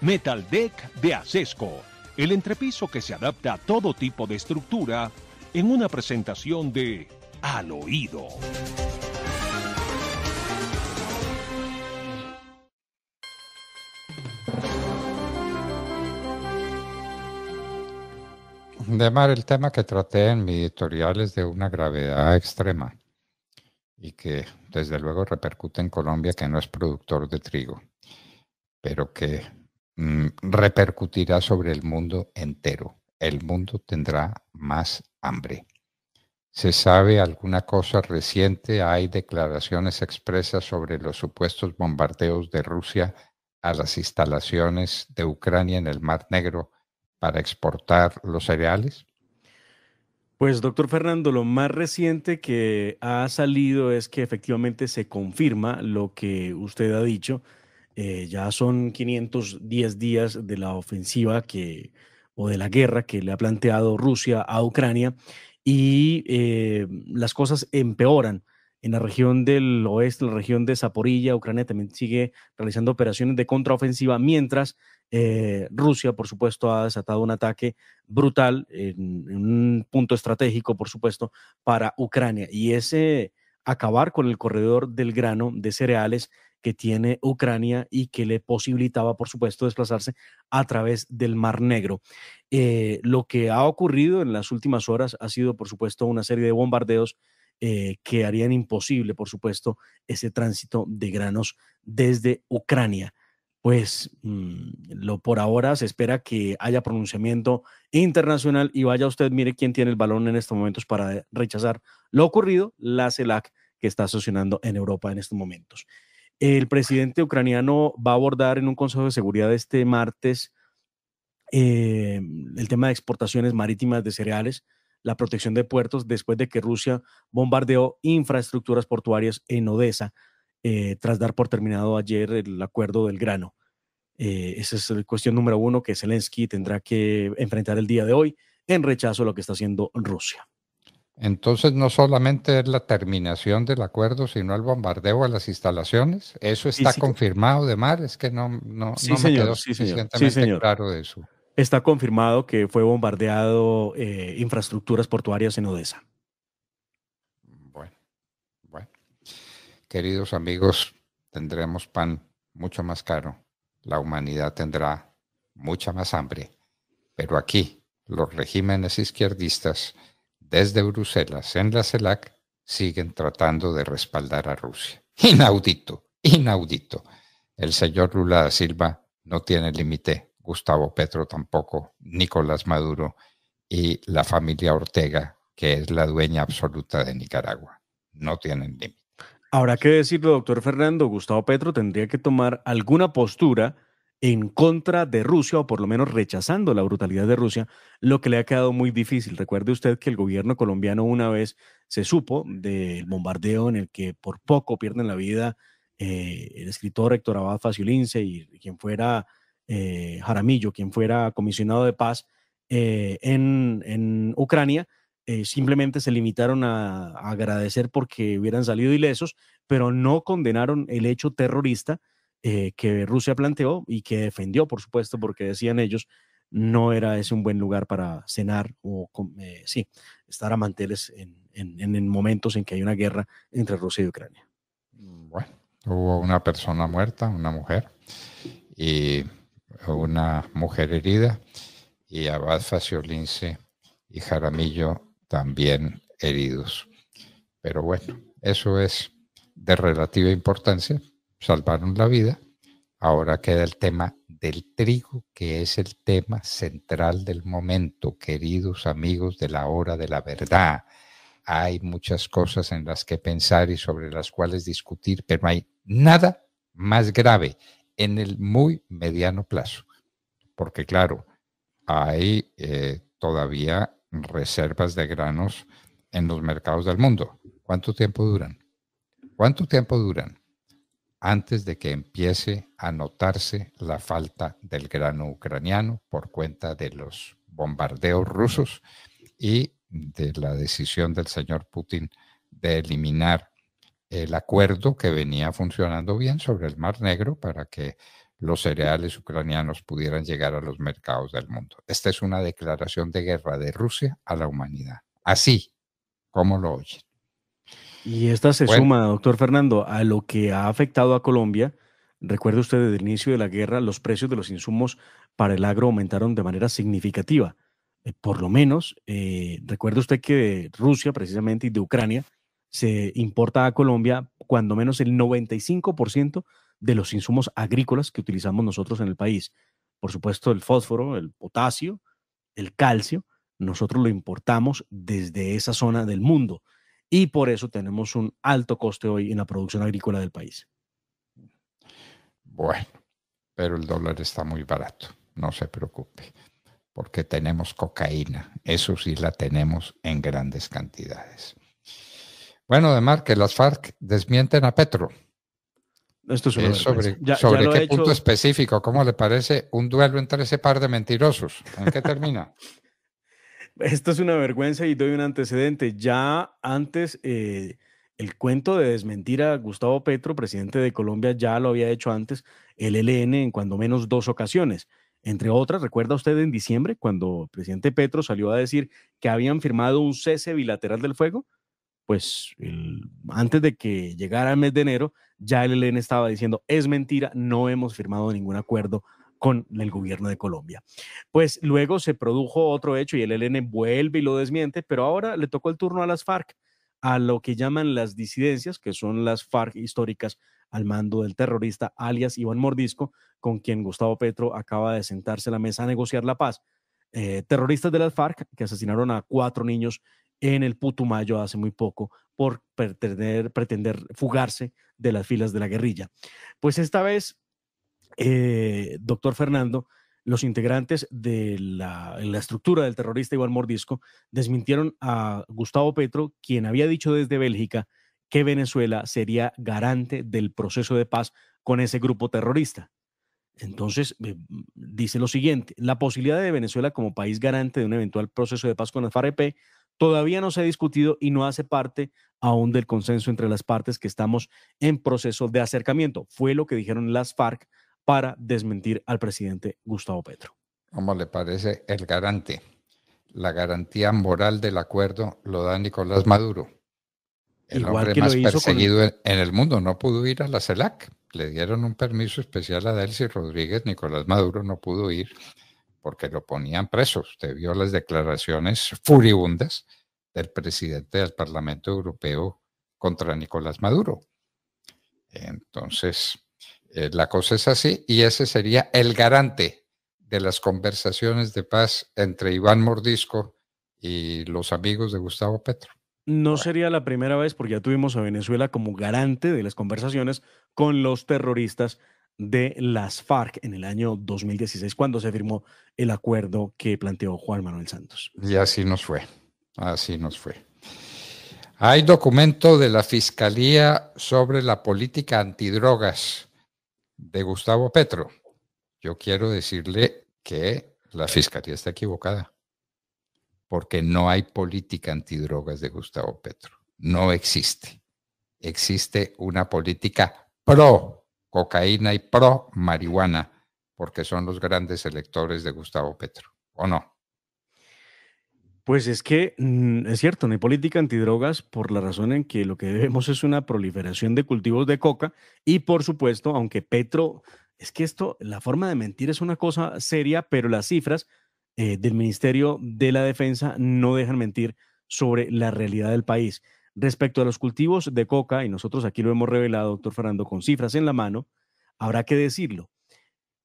Metal Deck de Acesco, el entrepiso que se adapta a todo tipo de estructura en una presentación de Al Oído. Demar, el tema que traté en mi editorial es de una gravedad extrema y que desde luego repercute en Colombia, que no es productor de trigo pero que mm, repercutirá sobre el mundo entero. El mundo tendrá más hambre. ¿Se sabe alguna cosa reciente? ¿Hay declaraciones expresas sobre los supuestos bombardeos de Rusia a las instalaciones de Ucrania en el Mar Negro para exportar los cereales? Pues doctor Fernando, lo más reciente que ha salido es que efectivamente se confirma lo que usted ha dicho, eh, ya son 510 días de la ofensiva que, o de la guerra que le ha planteado Rusia a Ucrania y eh, las cosas empeoran. En la región del oeste, la región de Zaporilla, Ucrania también sigue realizando operaciones de contraofensiva, mientras eh, Rusia, por supuesto, ha desatado un ataque brutal en, un punto estratégico, por supuesto, para Ucrania. Y ese acabar con el corredor del grano de cereales que tiene Ucrania y que le posibilitaba, por supuesto, desplazarse a través del Mar Negro. Eh, lo que ha ocurrido en las últimas horas ha sido, por supuesto, una serie de bombardeos eh, que harían imposible, por supuesto, ese tránsito de granos desde Ucrania. Pues mm, lo por ahora se espera que haya pronunciamiento internacional y vaya usted, mire quién tiene el balón en estos momentos para rechazar lo ocurrido, la CELAC que está asociando en Europa en estos momentos. El presidente ucraniano va a abordar en un Consejo de Seguridad este martes eh, el tema de exportaciones marítimas de cereales, la protección de puertos después de que Rusia bombardeó infraestructuras portuarias en Odessa, eh, tras dar por terminado ayer el acuerdo del grano. Eh, esa es la cuestión número uno que Zelensky tendrá que enfrentar el día de hoy en rechazo a lo que está haciendo Rusia. Entonces no solamente es la terminación del acuerdo, sino el bombardeo a las instalaciones. Eso está confirmado de mar, es que no, no, sí, me quedó suficientemente claro de eso. Está confirmado que fue bombardeado eh, infraestructuras portuarias en Odessa. Bueno, bueno. Queridos amigos, tendremos pan mucho más caro. La humanidad tendrá mucha más hambre. Pero aquí, los regímenes izquierdistas desde Bruselas en la CELAC siguen tratando de respaldar a Rusia. Inaudito, inaudito. El señor Lula da Silva no tiene límite, Gustavo Petro tampoco, Nicolás Maduro y la familia Ortega, que es la dueña absoluta de Nicaragua. No tienen límite. Habrá que decirlo, doctor Fernando, Gustavo Petro tendría que tomar alguna postura en contra de Rusia o por lo menos rechazando la brutalidad de Rusia, lo que le ha quedado muy difícil. Recuerde usted que el gobierno colombiano una vez se supo del bombardeo en el que por poco pierden la vida eh, el escritor Héctor Abad Faciolince y quien fuera eh, Jaramillo, quien fuera comisionado de paz eh, en, Ucrania. simplemente se limitaron a agradecer porque hubieran salido ilesos, pero no condenaron el hecho terrorista eh, que Rusia planteó y que defendió, por supuesto, porque decían ellos, no era ese un buen lugar para cenar o eh, sí, estar a manteles en, en, momentos en que hay una guerra entre Rusia y Ucrania. Mm, bueno, hubo una persona muerta, una mujer, y una mujer herida, y Abad Faciolince y Jaramillo también heridos. Pero bueno, eso es de relativa importancia salvaron la vida. Ahora queda el tema del trigo, que es el tema central del momento, queridos amigos de la hora de la verdad. Hay muchas cosas en las que pensar y sobre las cuales discutir, pero no hay nada más grave en el muy mediano plazo, porque claro, hay eh, todavía reservas de granos en los mercados del mundo. ¿Cuánto tiempo duran? ¿Cuánto tiempo duran? antes de que empiece a notarse la falta del grano ucraniano por cuenta de los bombardeos rusos y de la decisión del señor Putin de eliminar el acuerdo que venía funcionando bien sobre el Mar Negro para que los cereales ucranianos pudieran llegar a los mercados del mundo. Esta es una declaración de guerra de Rusia a la humanidad. Así como lo oyen. Y esta se suma, doctor Fernando, a lo que ha afectado a Colombia. Recuerde usted, desde el inicio de la guerra, los precios de los insumos para el agro aumentaron de manera significativa. Eh, por lo menos, eh, recuerde usted que de Rusia, precisamente, y de Ucrania, se importa a Colombia cuando menos el 95% de los insumos agrícolas que utilizamos nosotros en el país. Por supuesto, el fósforo, el potasio, el calcio, nosotros lo importamos desde esa zona del mundo y por eso tenemos un alto coste hoy en la producción agrícola del país. Bueno, pero el dólar está muy barato, no se preocupe, porque tenemos cocaína, eso sí la tenemos en grandes cantidades. Bueno, además que las FARC desmienten a Petro. Esto sobre, sobre, qué punto específico, ¿cómo le parece un duelo entre ese par de mentirosos? ¿En qué termina? Esto es una vergüenza y doy un antecedente. Ya antes, eh, el cuento de desmentir a Gustavo Petro, presidente de Colombia, ya lo había hecho antes el e LN en cuando menos dos ocasiones. Entre otras, recuerda usted en diciembre, cuando el presidente Petro salió a decir que habían firmado un cese bilateral del fuego, pues antes de que llegara el mes de enero, ya el e LN estaba diciendo, es mentira, no hemos firmado ningún acuerdo con el gobierno de Colombia. Pues luego se produjo otro hecho y el ELN vuelve y lo desmiente, pero ahora le tocó el turno a las FARC, a lo que llaman las disidencias, que son las FARC históricas al mando del terrorista alias Iván Mordisco, con quien Gustavo Petro acaba de sentarse a la mesa a negociar la paz. Eh, terroristas de las FARC que asesinaron a cuatro niños en el Putumayo hace muy poco por pretender fugarse de las filas de la guerrilla. Pues esta vez eh, doctor Fernando, los integrantes de la, estructura del terrorista Iván Mordisco desmintieron a Gustavo Petro, quien había dicho desde Bélgica que Venezuela sería garante del proceso de paz con ese grupo terrorista. Entonces, eh, dice lo siguiente, la posibilidad de Venezuela como país garante de un eventual proceso de paz con el FARC e todavía no se ha discutido y no hace parte aún del consenso entre las partes que estamos en proceso de acercamiento. Fue lo que dijeron las FARC para desmentir al presidente Gustavo Petro. ¿Cómo le parece el garante? La garantía moral del acuerdo lo da Nicolás Maduro. El hombre más perseguido en el mundo no pudo ir a la CELAC. Le dieron un permiso especial a Delcy Rodríguez. Nicolás Maduro no pudo ir porque lo ponían preso. Usted vio las declaraciones furibundas del presidente del Parlamento Europeo contra Nicolás Maduro. Entonces, eh, la cosa es así y ese sería el garante de las conversaciones de paz entre Iván Mordisco y los amigos de Gustavo Petro. No sería la primera vez porque ya tuvimos a Venezuela como garante de las conversaciones con los terroristas de las FARC en el año 2016, cuando se firmó el acuerdo que planteó Juan Manuel Santos. Y así nos fue, así nos fue. Hay documento de la Fiscalía sobre la política antidrogas de Gustavo Petro, yo quiero decirle que la fiscalía está equivocada, porque no hay política antidrogas de Gustavo Petro, no existe. Existe una política pro cocaína y pro marihuana, porque son los grandes electores de Gustavo Petro, ¿o no? Pues es que mm, es cierto, no hay política antidrogas por la razón en que lo que vemos es una proliferación de cultivos de coca y por supuesto, aunque Petro, es que esto, la forma de mentir es una cosa seria, pero las cifras eh, del Ministerio de la Defensa no dejan mentir sobre la realidad del país. Respecto a los cultivos de coca, y nosotros aquí lo hemos revelado, doctor Fernando, con cifras en la mano, habrá que decirlo.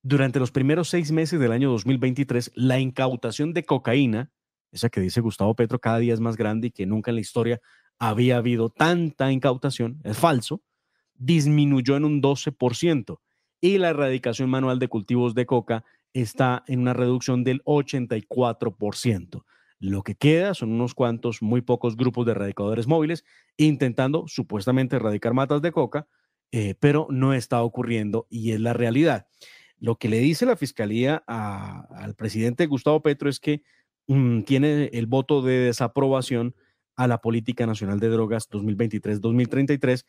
Durante los primeros seis meses del año 2023, la incautación de cocaína esa que dice Gustavo Petro cada día es más grande y que nunca en la historia había habido tanta incautación, es falso, disminuyó en un 12% y la erradicación manual de cultivos de coca está en una reducción del 84%. Lo que queda son unos cuantos, muy pocos grupos de erradicadores móviles intentando supuestamente erradicar matas de coca, eh, pero no está ocurriendo y es la realidad. Lo que le dice la fiscalía al presidente Gustavo Petro es que Mm, tiene el voto de desaprobación a la Política Nacional de Drogas 2023-2033,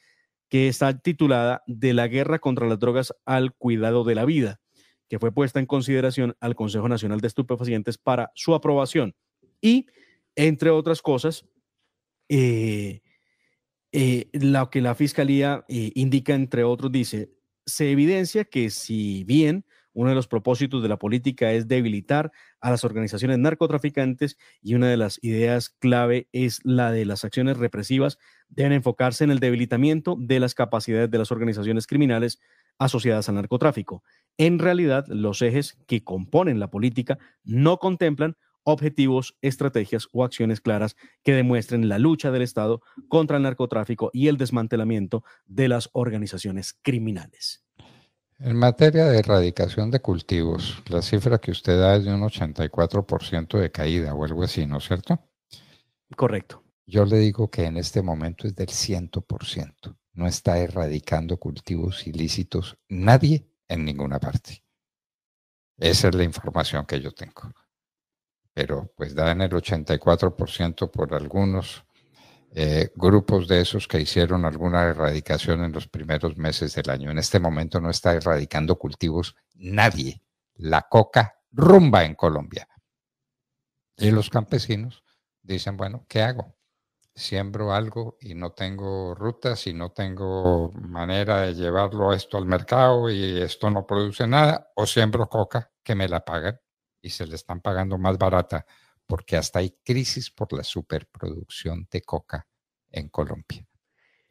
que está titulada De la guerra contra las drogas al cuidado de la vida, que fue puesta en consideración al Consejo Nacional de Estupefacientes para su aprobación. Y, entre otras cosas, eh, eh, lo que la Fiscalía eh, indica, entre otros, dice, se evidencia que si bien uno de los propósitos de la política es debilitar a las organizaciones narcotraficantes y una de las ideas clave es la de las acciones represivas deben enfocarse en el debilitamiento de las capacidades de las organizaciones criminales asociadas al narcotráfico. En realidad, los ejes que componen la política no contemplan objetivos, estrategias o acciones claras que demuestren la lucha del Estado contra el narcotráfico y el desmantelamiento de las organizaciones criminales. En materia de erradicación de cultivos, la cifra que usted da es de un 84% de caída o algo así, ¿no es cierto? Correcto. Yo le digo que en este momento es del 100%. No está erradicando cultivos ilícitos nadie en ninguna parte. Esa es la información que yo tengo. Pero pues dan el 84% por algunos eh, grupos de esos que hicieron alguna erradicación en los primeros meses del año. En este momento no está erradicando cultivos nadie. La coca rumba en Colombia. Y los campesinos dicen, bueno, ¿qué hago? Siembro algo y no tengo rutas y no tengo manera de llevarlo a esto al mercado y esto no produce nada, o siembro coca que me la pagan y se le están pagando más barata porque hasta hay crisis por la superproducción de coca en Colombia.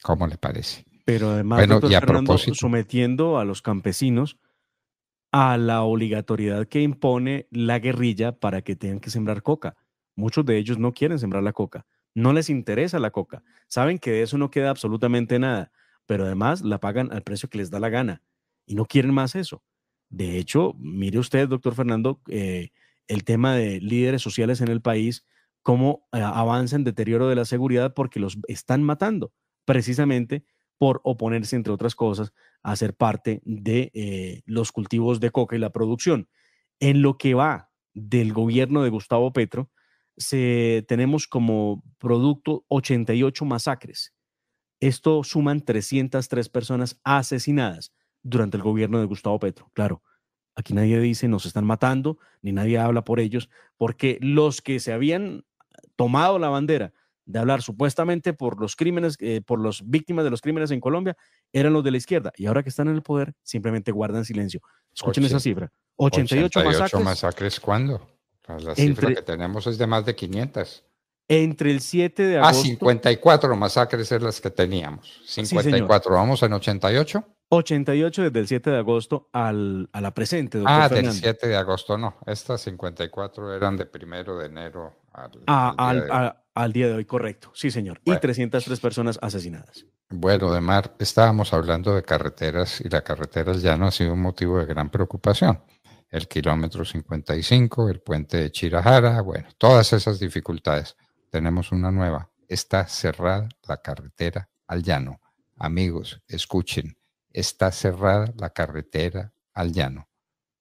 ¿Cómo le parece? Pero además, bueno, sometiendo a los campesinos a la obligatoriedad que impone la guerrilla para que tengan que sembrar coca. Muchos de ellos no quieren sembrar la coca, no les interesa la coca, saben que de eso no queda absolutamente nada, pero además la pagan al precio que les da la gana y no quieren más eso. De hecho, mire usted, doctor Fernando, eh, el tema de líderes sociales en el país, cómo eh, avanza en deterioro de la seguridad porque los están matando precisamente por oponerse, entre otras cosas, a ser parte de eh, los cultivos de coca y la producción. En lo que va del gobierno de Gustavo Petro, se, tenemos como producto 88 masacres. Esto suman 303 personas asesinadas durante el gobierno de Gustavo Petro. Claro, Aquí nadie dice nos están matando, ni nadie habla por ellos, porque los que se habían tomado la bandera de hablar supuestamente por los crímenes, eh, por las víctimas de los crímenes en Colombia, eran los de la izquierda. Y ahora que están en el poder, simplemente guardan silencio. Escuchen esa cifra. 88, 88 masacres. masacres ¿cuándo? la cifra que tenemos es de más de 500. Entre el 7 de ah, agosto. Ah, 54 masacres es las que teníamos. 54, vamos en 88. 88 desde el 7 de agosto al, a la presente. ah, del 7 de agosto, no. Estas 54 eran de primero de enero al, al, ah, día, de hoy. al día de hoy, correcto. Sí, señor. Y 303 personas asesinadas. Bueno, de mar, estábamos hablando de carreteras y las carreteras ya no ha sido un motivo de gran preocupación. El kilómetro 55, el puente de Chirajara, bueno, todas esas dificultades. Tenemos una nueva. Está cerrada la carretera al llano. Amigos, escuchen está cerrada la carretera al llano.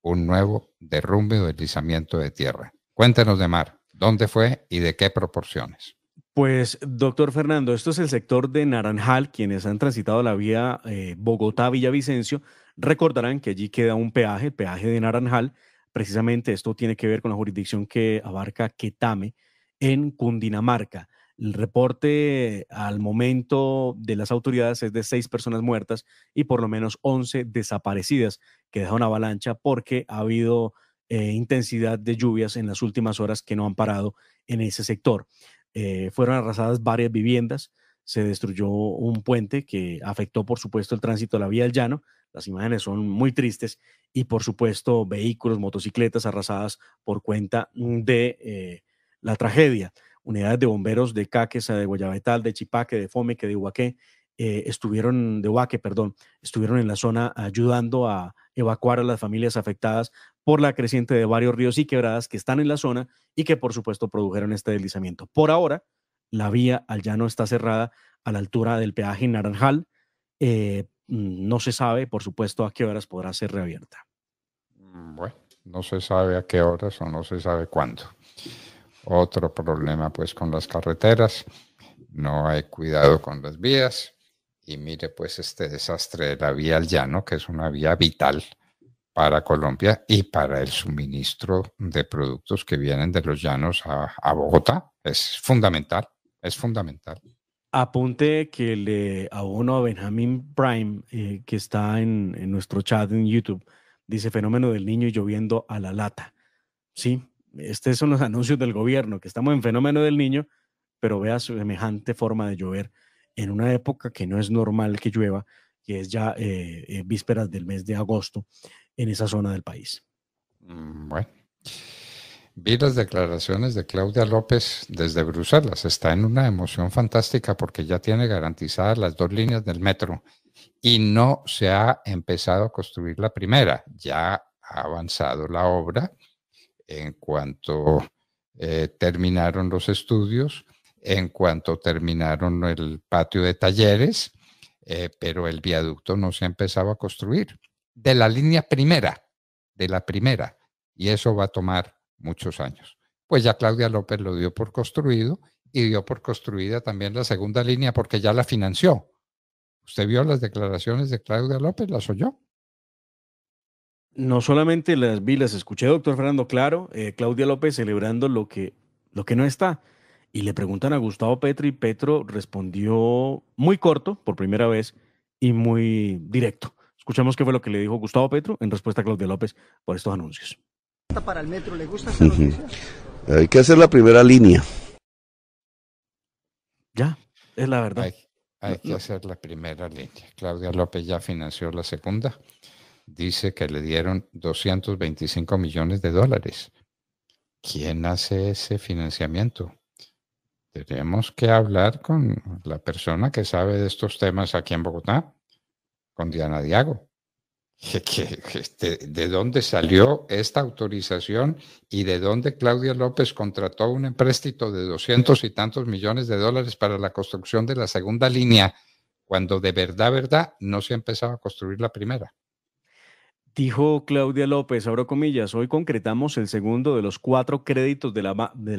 Un nuevo derrumbe o deslizamiento de tierra. cuéntenos de mar, ¿dónde fue y de qué proporciones? Pues, doctor Fernando, esto es el sector de Naranjal. Quienes han transitado la vía eh, Bogotá-Villavicencio recordarán que allí queda un peaje, el peaje de Naranjal. Precisamente esto tiene que ver con la jurisdicción que abarca Quetame en Cundinamarca. El reporte al momento de las autoridades es de seis personas muertas y por lo menos 11 desaparecidas, que deja una avalancha porque ha habido eh, intensidad de lluvias en las últimas horas que no han parado en ese sector. Eh, fueron arrasadas varias viviendas, se destruyó un puente que afectó, por supuesto, el tránsito de la vía del llano. Las imágenes son muy tristes y, por supuesto, vehículos, motocicletas arrasadas por cuenta mm, de eh, la tragedia unidades de bomberos de Caquesa, de Guayabetal, de Chipaque, de Fomeque, de Huaqué, eh, estuvieron, de Huaque, perdón, estuvieron en la zona ayudando a evacuar a las familias afectadas por la creciente de varios ríos y quebradas que están en la zona y que por supuesto produjeron este deslizamiento. Por ahora, la vía al llano está cerrada a la altura del peaje Naranjal. Eh, mm, no se sabe, por supuesto, a qué horas podrá ser reabierta. Mm, bueno, no se sabe a qué horas o no se sabe cuándo. Otro problema pues con las carreteras, no hay cuidado con las vías y mire pues este desastre de la vía al llano, que es una vía vital para Colombia y para el suministro de productos que vienen de los llanos a, Bogotá. Es fundamental, es fundamental. Apunte que le abono a Benjamin Prime, eh, que está en, nuestro chat en YouTube, dice fenómeno del niño lloviendo a la lata. Sí, estos son los anuncios del gobierno, que estamos en fenómeno del niño, pero vea su semejante forma de llover en una época que no es normal que llueva, que es ya eh, eh, vísperas del mes de agosto en esa zona del país. Mm, bueno, vi las declaraciones de Claudia López desde Bruselas. Está en una emoción fantástica porque ya tiene garantizadas las dos líneas del metro y no se ha empezado a construir la primera. Ya ha avanzado la obra en cuanto eh, terminaron los estudios, en cuanto terminaron el patio de talleres, eh, pero el viaducto no se empezaba a construir. De la línea primera, de la primera, y eso va a tomar muchos años. Pues ya Claudia López lo dio por construido y dio por construida también la segunda línea porque ya la financió. ¿Usted vio las declaraciones de Claudia López? ¿Las oyó? no solamente las vi, las escuché, doctor Fernando, claro, eh, Claudia López celebrando lo que, lo que no está. Y le preguntan a Gustavo Petro y Petro respondió muy corto, por primera vez, y muy directo. Escuchamos qué fue lo que le dijo Gustavo Petro en respuesta a Claudia López por estos anuncios. Para el metro, ¿le gusta Hay que hacer la primera línea. Ya, es la verdad. Hay, que hacer la primera línea. Claudia López ya financió la segunda dice que le dieron 225 millones de dólares. ¿Quién hace ese financiamiento? Tenemos que hablar con la persona que sabe de estos temas aquí en Bogotá, con Diana Diago. Este, ¿De dónde salió esta autorización y de dónde Claudia López contrató un empréstito de 200 y tantos millones de dólares para la construcción de la segunda línea, cuando de verdad, verdad, no se empezaba a construir la primera? Dijo Claudia López, abro comillas, hoy concretamos el segundo de los cuatro créditos de la,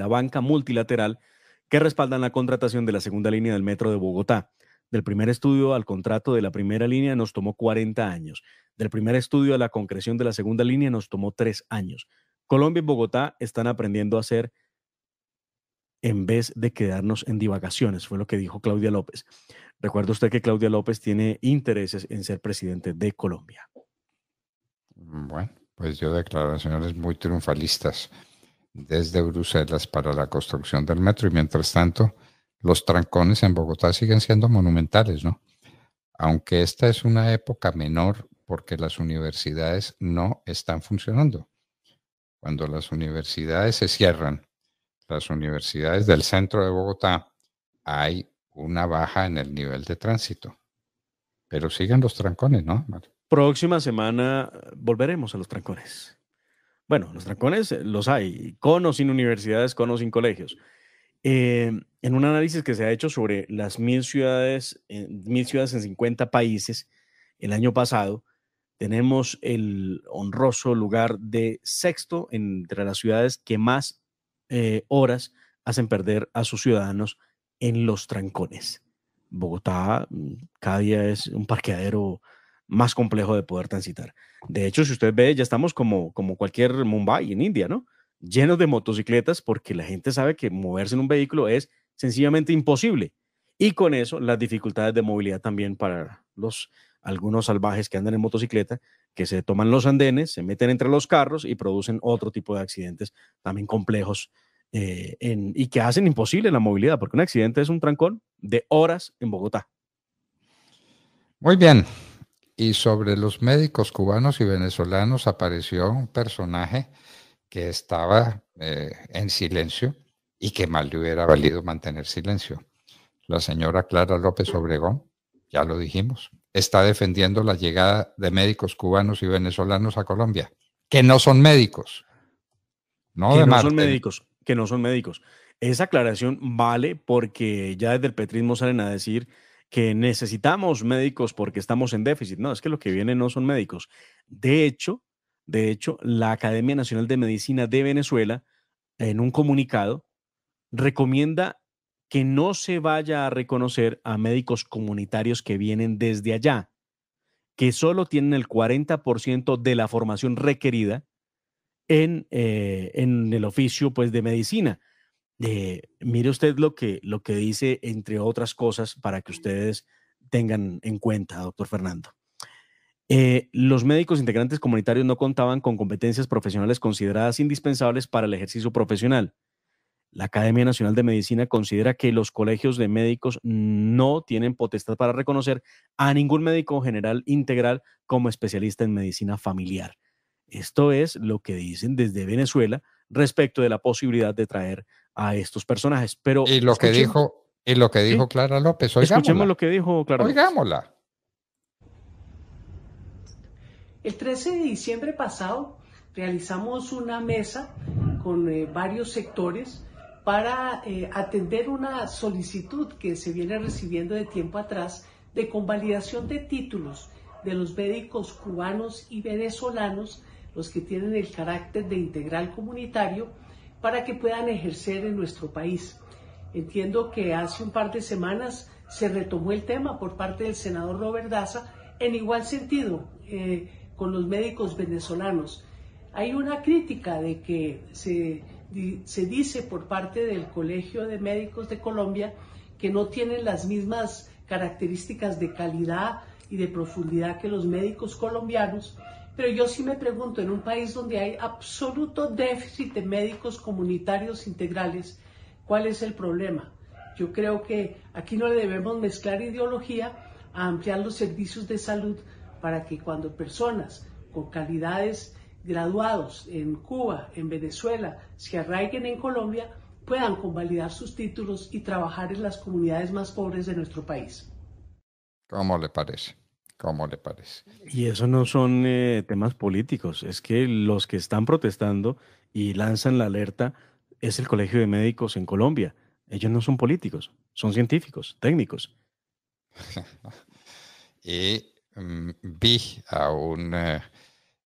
banca multilateral que respaldan la contratación de la segunda línea del Metro de Bogotá. Del primer estudio al contrato de la primera línea nos tomó 40 años. Del primer estudio a la concreción de la segunda línea nos tomó tres años. Colombia y Bogotá están aprendiendo a hacer en vez de quedarnos en divagaciones, fue lo que dijo Claudia López. Recuerda usted que Claudia López tiene intereses en ser presidente de Colombia. Bueno, pues yo declaraciones muy triunfalistas desde Bruselas para la construcción del metro y mientras tanto los trancones en Bogotá siguen siendo monumentales, ¿no? Aunque esta es una época menor porque las universidades no están funcionando. Cuando las universidades se cierran, las universidades del centro de Bogotá, hay una baja en el nivel de tránsito. Pero siguen los trancones, ¿no? Próxima semana volveremos a los trancones. Bueno, los trancones eh, los hay, con o sin universidades, con o sin colegios. Em, en un análisis que se ha hecho sobre las mil ciudades, eh, mil ciudades en 50 países el año pasado, tenemos el honroso lugar de sexto entre las ciudades que más eh, horas hacen perder a sus ciudadanos en los trancones. Bogotá mm, cada día es un parqueadero más complejo de poder transitar. De hecho, si usted ve, ya estamos como, como cualquier Mumbai en India, ¿no? Llenos de motocicletas porque la gente sabe que moverse en un vehículo es sencillamente imposible. Y con eso, las dificultades de movilidad también para los algunos salvajes que andan en motocicleta, que se toman los andenes, se meten entre los carros y producen otro tipo de accidentes también complejos eh, y que hacen imposible la movilidad, porque un accidente es un trancón de horas en Bogotá. Muy bien, y sobre los médicos cubanos y venezolanos apareció un personaje que estaba eh, en silencio y que mal le hubiera valido mantener silencio. La señora Clara López Obregón, ya lo dijimos, está defendiendo la llegada de médicos cubanos y venezolanos a Colombia, que no son médicos. No, que no son médicos, que no son médicos. Esa aclaración vale porque ya desde el petrismo salen a decir que necesitamos médicos porque estamos en déficit. No, es que lo que vienen no son médicos. De hecho, de hecho, la Academia Nacional de Medicina de Venezuela, en un comunicado, recomienda que no se vaya a reconocer a médicos comunitarios que vienen desde allá, que solo tienen el 40% de la formación requerida en, eh, en el oficio pues, de medicina mire usted lo que, lo que dice, entre otras cosas, para que ustedes tengan en cuenta, doctor Fernando. Eh, los médicos integrantes comunitarios no contaban con competencias profesionales consideradas indispensables para el ejercicio profesional. La Academia Nacional de Medicina considera que los colegios de médicos no tienen potestad para reconocer a ningún médico general integral como especialista en medicina familiar. Esto es lo que dicen desde Venezuela respecto de la posibilidad de traer a estos personajes. Pero y lo que dijo, y lo que dijo Clara López, Escuchemos lo que dijo Clara Oigámosla. El 13 de diciembre pasado realizamos una mesa con eh, varios sectores para eh, atender una solicitud que se viene recibiendo de tiempo atrás de convalidación de títulos de los médicos cubanos y venezolanos, los que tienen el carácter de integral comunitario, para que puedan ejercer en nuestro país. Entiendo que hace un par de semanas se retomó el tema por parte del senador Robert Daza en igual sentido eh, con los médicos venezolanos. Hay una crítica de que se, se dice por parte del Colegio de Médicos de Colombia que no tienen las mismas características de calidad y de profundidad que los médicos colombianos pero yo sí me pregunto, en un país donde hay absoluto déficit de médicos comunitarios integrales, ¿cuál es el problema? Yo creo que aquí no le debemos mezclar ideología a ampliar los servicios de salud para que cuando personas con calidades graduados en Cuba, en Venezuela, se arraiguen en Colombia, puedan convalidar sus títulos y trabajar en las comunidades más pobres de nuestro país. ¿Cómo le parece? ¿Cómo le parece? Y eso no son eh, temas políticos, es que los que están protestando y lanzan la alerta es el Colegio de Médicos en Colombia. Ellos no son políticos, son científicos, técnicos. y mm, vi a un eh,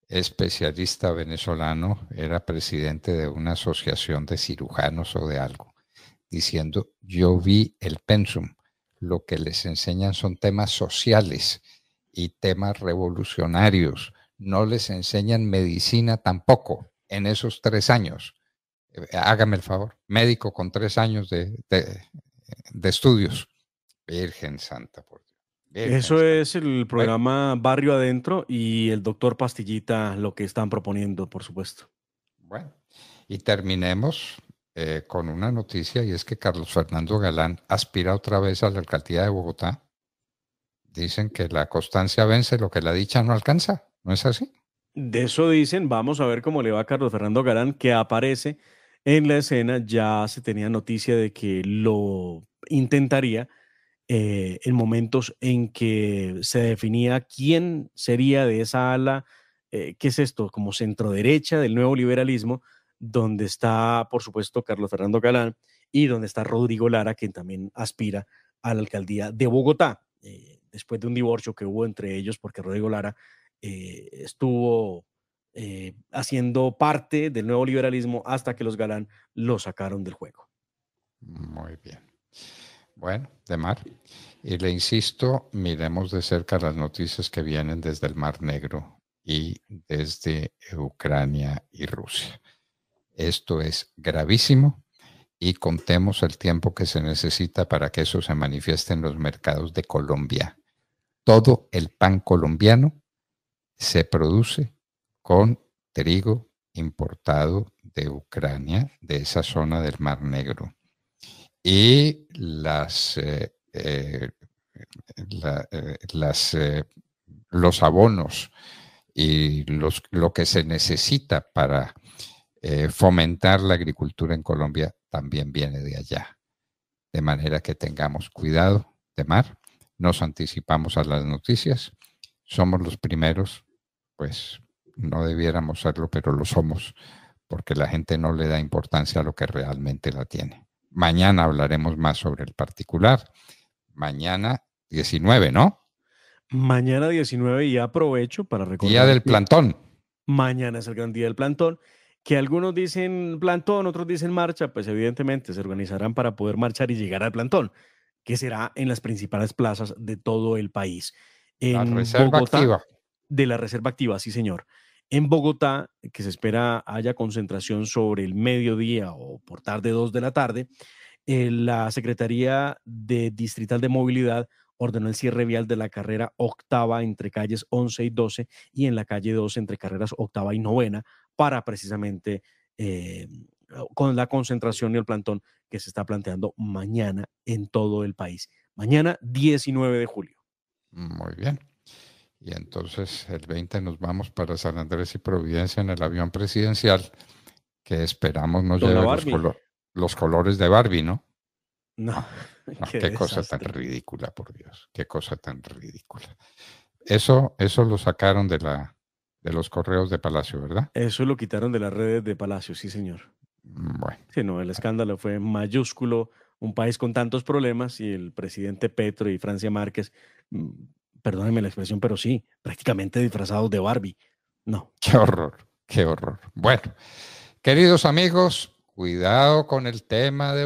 especialista venezolano, era presidente de una asociación de cirujanos o de algo, diciendo, yo vi el pensum, lo que les enseñan son temas sociales y temas revolucionarios. No les enseñan medicina tampoco en esos tres años. Eh, hágame el favor, médico con tres años de, estudios. Virgen Santa, por Dios. Eso es el programa Barrio Adentro y el doctor Pastillita, lo que están proponiendo, por supuesto. Bueno, y terminemos eh, con una noticia y es que Carlos Fernando Galán aspira otra vez a la alcaldía de Bogotá dicen que la constancia vence lo que la dicha no alcanza, ¿no es así? De eso dicen, vamos a ver cómo le va a Carlos Fernando Galán, que aparece en la escena, ya se tenía noticia de que lo intentaría eh, en momentos en que se definía quién sería de esa ala, eh, ¿qué es esto? Como centro derecha del nuevo liberalismo, donde está, por supuesto, Carlos Fernando Galán y donde está Rodrigo Lara, quien también aspira a la alcaldía de Bogotá. Eh, después de un divorcio que hubo entre ellos, porque Rodrigo Lara eh, estuvo eh, haciendo parte del nuevo liberalismo hasta que los Galán lo sacaron del juego. Muy bien. Bueno, de mar. Y le insisto, miremos de cerca las noticias que vienen desde el Mar Negro y desde Ucrania y Rusia. Esto es gravísimo y contemos el tiempo que se necesita para que eso se manifieste en los mercados de Colombia, todo el pan colombiano se produce con trigo importado de Ucrania, de esa zona del Mar Negro. Y las, eh, eh, eh, los abonos y lo que se necesita para fomentar la agricultura en Colombia también viene de allá. De manera que tengamos cuidado de mar nos anticipamos a las noticias, somos los primeros, pues no debiéramos serlo, pero lo somos, porque la gente no le da importancia a lo que realmente la tiene. Mañana hablaremos más sobre el particular. Mañana 19, ¿no? Mañana 19 y aprovecho para recordar. Día del plantón. Mañana es el gran día del plantón. Que algunos dicen plantón, otros dicen marcha, pues evidentemente se organizarán para poder marchar y llegar al plantón que será en las principales plazas de todo el país. En la Reserva Activa. De la Reserva Activa, sí, señor. En Bogotá, que se espera haya concentración sobre el mediodía o por tarde dos de la tarde, eh, la Secretaría de Distrital de Movilidad ordenó el cierre vial de la carrera octava entre calles 11 y 12 y en la calle 12 entre carreras octava y novena para precisamente eh, con la concentración y el plantón que se está planteando mañana en todo el país. Mañana 19 de julio. Muy bien. Y entonces el 20 nos vamos para San Andrés y Providencia en el avión presidencial que esperamos nos lleve los, colores de Barbie, ¿no? No. Ah, qué, cosa tan ridícula, por Dios. Qué cosa tan ridícula. Eso, eso lo sacaron de la, de los correos de Palacio, ¿verdad? Eso lo quitaron de las redes de Palacio, sí, señor. Bueno. Sí, no, el escándalo fue mayúsculo, un país con tantos problemas y el presidente Petro y Francia Márquez, mm, perdónenme la expresión, pero sí, prácticamente disfrazados de Barbie. No. Qué horror, qué horror. Bueno, queridos amigos, cuidado con el tema de...